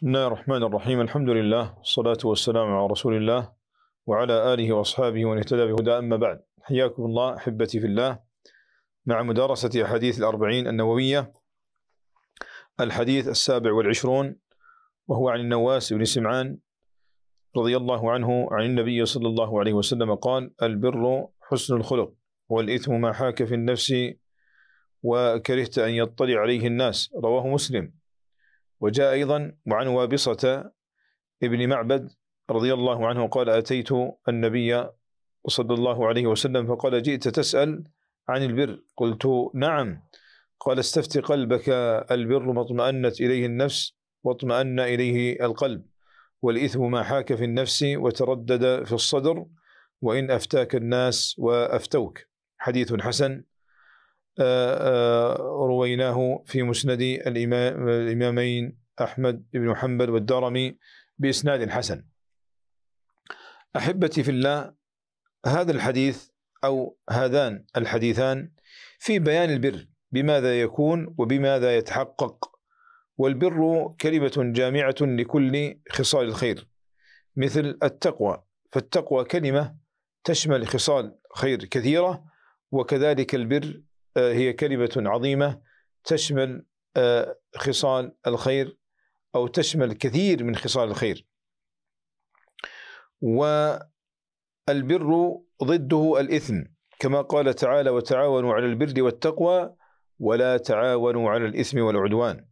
بسم الله الرحمن الرحيم الحمد لله والصلاة والسلام على رسول الله وعلى آله وأصحابه ومن اهتدى بهدى أما بعد حياكم الله أحبتي في الله مع مدارسة أحاديث الأربعين النووية الحديث السابع والعشرون وهو عن النواس بن سمعان رضي الله عنه عن النبي صلى الله عليه وسلم قال البر حسن الخلق والإثم ما حاك في النفس وكرهت أن يطلع عليه الناس رواه مسلم وجاء أيضا وعن وابصة ابن معبد رضي الله عنه قال أتيت النبي صلى الله عليه وسلم فقال جئت تسأل عن البر قلت نعم قال استفت قلبك البر ما اطمأنت إليه النفس واطمأن إليه القلب والإثم ما حاك في النفس وتردد في الصدر وإن أفتاك الناس وأفتوك حديث حسن آه، آه، رويناه في مسند الإمام الإمامين أحمد بن حنبل والدارمي بإسناد حسن أحبتي في الله هذا الحديث أو هذان الحديثان في بيان البر بماذا يكون وبماذا يتحقق والبر كلمة جامعة لكل خصال الخير مثل التقوى فالتقوى كلمة تشمل خصال خير كثيرة وكذلك البر آه، هي كلمة عظيمة تشمل آه، خصال الخير أو تشمل كثير من خصال الخير والبر ضده الإثم كما قال تعالى وتعاونوا على البر والتقوى ولا تعاونوا على الإثم والعدوان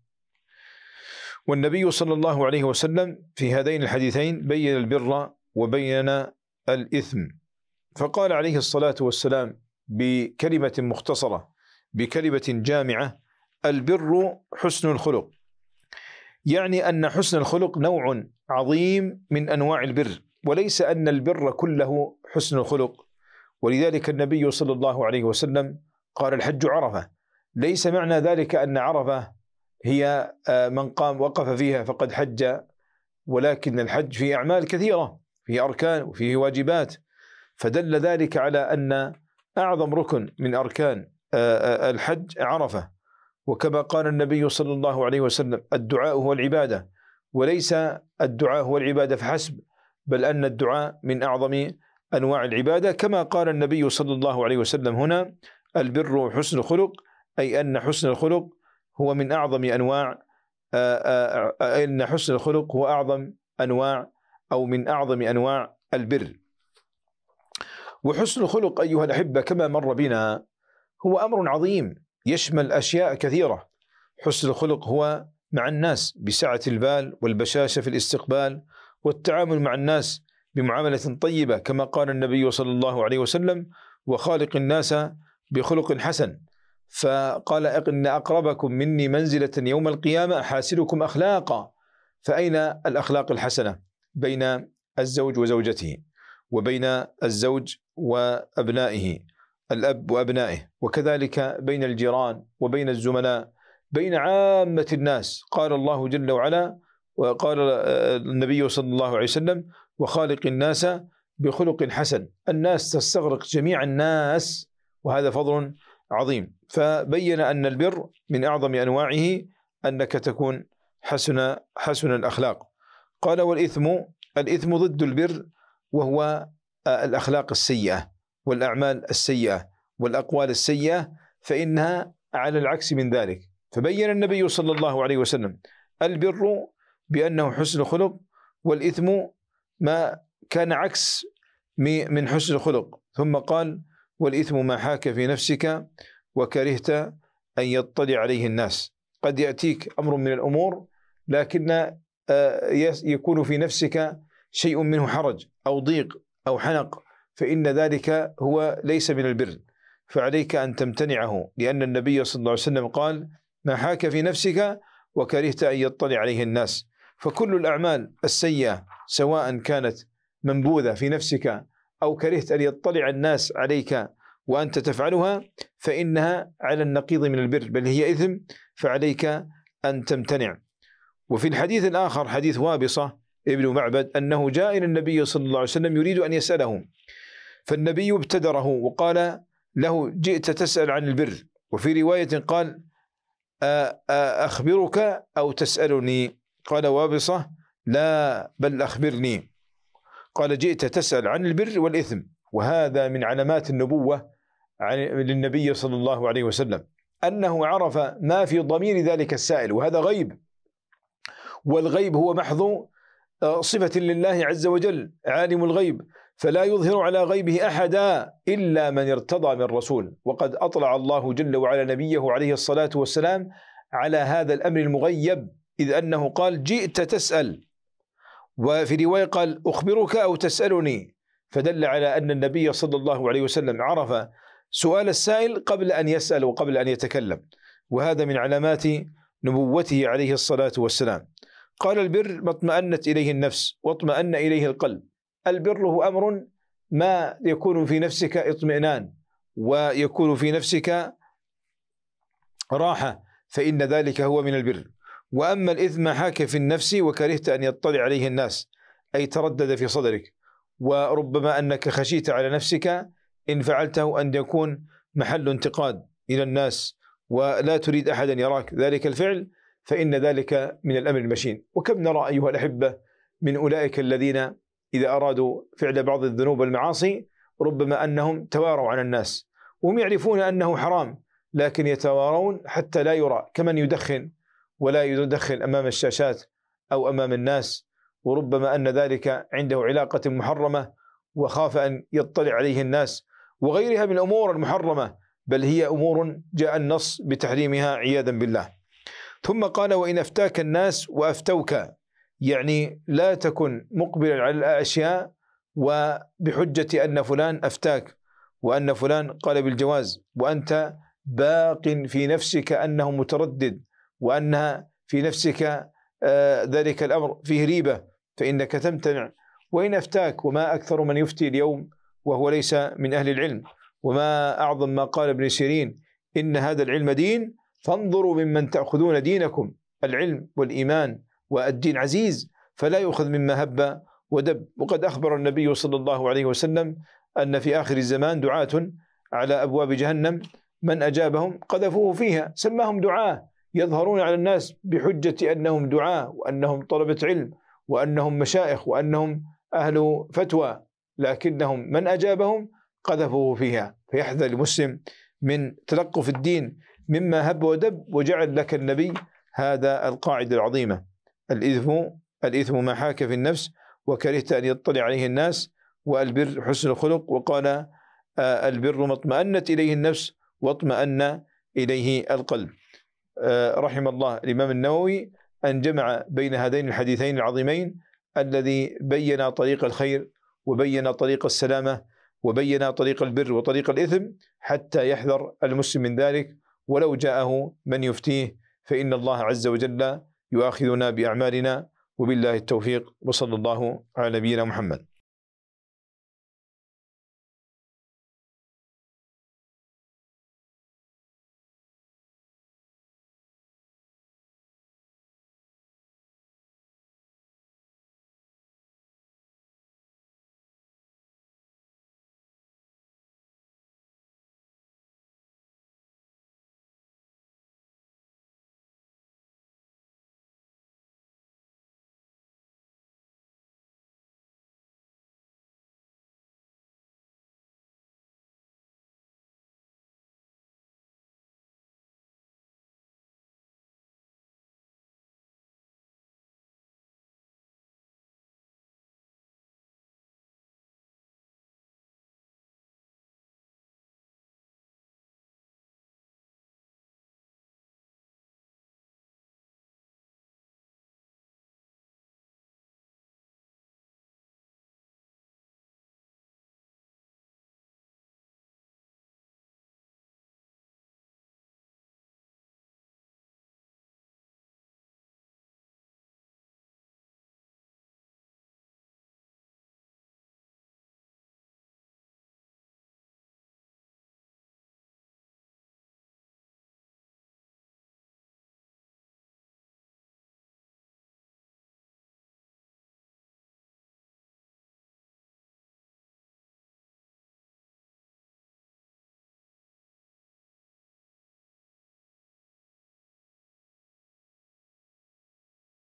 والنبي صلى الله عليه وسلم في هذين الحديثين بين البر وبين الإثم فقال عليه الصلاة والسلام بكلمة مختصرة بكلمة جامعة البر حسن الخلق يعني ان حسن الخلق نوع عظيم من انواع البر وليس ان البر كله حسن الخلق ولذلك النبي صلى الله عليه وسلم قال الحج عرفه ليس معنى ذلك ان عرفه هي آه، من قام وقف فيها فقد حج ولكن الحج فيه اعمال كثيره فيه اركان وفيه واجبات فدل ذلك على ان اعظم ركن من اركان آه، آه، الحج عرفه وكما قال النبي صلى الله عليه وسلم الدعاء هو العبادة وليس الدعاء هو العبادة فحسب بل أن الدعاء من أعظم أنواع العبادة كما قال النبي صلى الله عليه وسلم هنا البر حسن الخلق أي أن حسن الخلق هو من أعظم أنواع آه، آه، آه، أن حسن الخلق هو أعظم أنواع أو من أعظم أنواع البر وحسن الخلق أيها الأحبة كما مر بنا هو أمر عظيم يشمل أشياء كثيرة حسن الخلق هو مع الناس بسعة البال والبشاشة في الاستقبال والتعامل مع الناس بمعاملة طيبة كما قال النبي صلى الله عليه وسلم وخالق الناس بخلق حسن فقال إن أقربكم مني منزلة يوم القيامة حاسلكم أخلاقا فأين الأخلاق الحسنة بين الزوج وزوجته وبين الزوج وأبنائه الأب وأبنائه وكذلك بين الجيران وبين الزملاء بين عامة الناس قال الله جل وعلا وقال آه، النبي صلى الله عليه وسلم وخالق الناس بخلق حسن الناس تستغرق جميع الناس وهذا فضل عظيم فبين أن البر من أعظم أنواعه أنك تكون حسن حسن الأخلاق قال والإثم الإثم ضد البر وهو آه، الأخلاق السيئة والأعمال السيئة والأقوال السيئة فإنها على العكس من ذلك فبين النبي صلى الله عليه وسلم البر بأنه حسن الخلق والإثم ما كان عكس من حسن الخلق ثم قال والإثم ما حاك في نفسك وكرهت أن يطلع عليه الناس قد يأتيك أمر من الأمور لكن آه، يكون في نفسك شيء منه حرج أو ضيق أو حنق فإن ذلك هو ليس من البر فعليك أن تمتنعه لأن النبي صلى الله عليه وسلم قال ما حاك في نفسك وكرهت أن يطلع عليه الناس فكل الأعمال السيئة سواء كانت منبوذة في نفسك أو كرهت أن يطلع الناس عليك وأنت تفعلها فإنها على النقيض من البر بل هي إثم فعليك أن تمتنع وفي الحديث الآخر حديث وابصة ابن معبد أنه جاء إلى النبي صلى الله عليه وسلم يريد أن يسأله فالنبي ابتدره وقال له جئت تسأل عن البر وفي رواية قال أخبرك أو تسألني قال وابصة لا بل أخبرني قال جئت تسأل عن البر والإثم وهذا من علامات النبوة للنبي صلى الله عليه وسلم أنه عرف ما في ضمير ذلك السائل وهذا غيب والغيب هو محض صفة لله عز وجل عالم الغيب فلا يظهر على غيبه احدا الا من ارتضى من رسول وقد اطلع الله جل وعلا نبيه عليه الصلاه والسلام على هذا الامر المغيب اذ انه قال جئت تسال وفي روايه قال اخبرك او تسالني فدل على ان النبي صلى الله عليه وسلم عرف سؤال السائل قبل ان يسال وقبل ان يتكلم وهذا من علامات نبوته عليه الصلاه والسلام قال البر ما اطمأنت اليه النفس واطمأن اليه القلب البر هو أمر ما يكون في نفسك اطمئنان ويكون في نفسك راحة فإن ذلك هو من البر وأما الإثم حاك في النفس وكرهت أن يطلع عليه الناس أي تردد في صدرك وربما أنك خشيت على نفسك إن فعلته أن يكون محل انتقاد إلى الناس ولا تريد أحدا يراك ذلك الفعل فإن ذلك من الأمر المشين وكم نرى أيها الأحبة من أولئك الذين إذا أرادوا فعل بعض الذنوب والمعاصي ربما أنهم تواروا على الناس وهم يعرفون أنه حرام لكن يتوارون حتى لا يرى كمن يدخن ولا يدخن أمام الشاشات أو أمام الناس وربما أن ذلك عنده علاقة محرمة وخاف أن يطلع عليه الناس وغيرها من الأمور المحرمة بل هي أمور جاء النص بتحريمها عياذا بالله ثم قال وإن أفتاك الناس وأفتوك يعني لا تكن مقبلا على الأشياء وبحجة أن فلان أفتاك وأن فلان قال بالجواز وأنت باق في نفسك أنه متردد وأنها في نفسك آه، ذلك الأمر فيه ريبة فإنك تمتنع وإن أفتاك وما أكثر من يفتي اليوم وهو ليس من أهل العلم وما أعظم ما قال ابن سيرين إن هذا العلم دين فانظروا ممن تأخذون دينكم العلم والإيمان والدين عزيز فلا يؤخذ مما هب ودب وقد أخبر النبي صلى الله عليه وسلم أن في آخر الزمان دعاة على أبواب جهنم من أجابهم قذفوه فيها سماهم دعاة يظهرون على الناس بحجة أنهم دعاة وأنهم طلبة علم وأنهم مشائخ وأنهم أهل فتوى لكنهم من أجابهم قذفوه فيها فيحذر المسلم من تلقف الدين مما هب ودب وجعل لك النبي هذا القاعدة العظيمة الإثم الإثم ما حاك في النفس وكرهت أن يطلع عليه الناس والبر حسن الخلق وقال آه، البر ما اطمأنت إليه النفس واطمأن إليه القلب آه، رحم الله الإمام النووي أن جمع بين هذين الحديثين العظيمين الذي بين طريق الخير وبين طريق السلامة وبين طريق البر وطريق الإثم حتى يحذر المسلم من ذلك ولو جاءه من يفتيه فإن الله عز وجل يؤاخذنا بأعمالنا وبالله التوفيق وصلى الله على نبينا محمد